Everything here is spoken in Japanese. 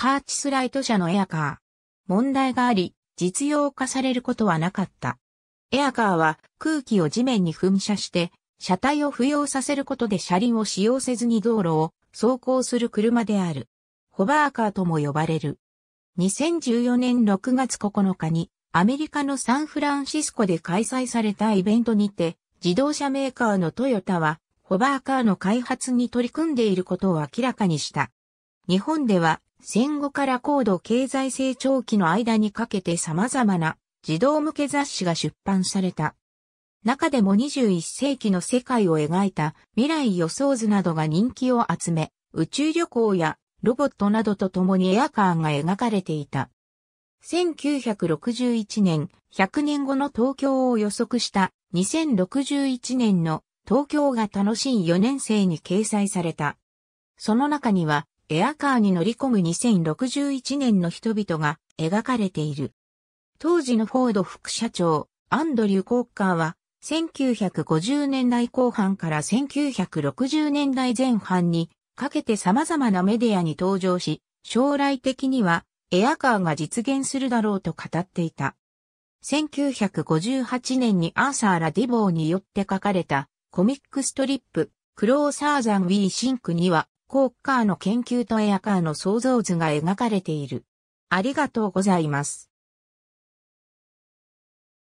カーチスライト社のエアカー。問題があり、実用化されることはなかった。エアカーは空気を地面に噴射して、車体を浮揚させることで車輪を使用せずに道路を走行する車である。ホバーカーとも呼ばれる。2014年6月9日にアメリカのサンフランシスコで開催されたイベントにて自動車メーカーのトヨタはホバーカーの開発に取り組んでいることを明らかにした。日本では戦後から高度経済成長期の間にかけて様々な児童向け雑誌が出版された。中でも21世紀の世界を描いた未来予想図などが人気を集め、宇宙旅行やロボットなどと共にエアカーが描かれていた。1961年、100年後の東京を予測した2061年の東京が楽しい4年生に掲載された。その中にはエアカーに乗り込む2061年の人々が描かれている。当時のフォード副社長、アンドリュー・コッカーは、1950年代後半から1960年代前半にかけて様々なメディアに登場し、将来的にはエアカーが実現するだろうと語っていた。1958年にアーサー・ラ・ディボーによって書かれたコミックストリップ、クローサーザン・ウィー・シンクにはコッカーの研究とエアカーの創造図が描かれている。ありがとうございます。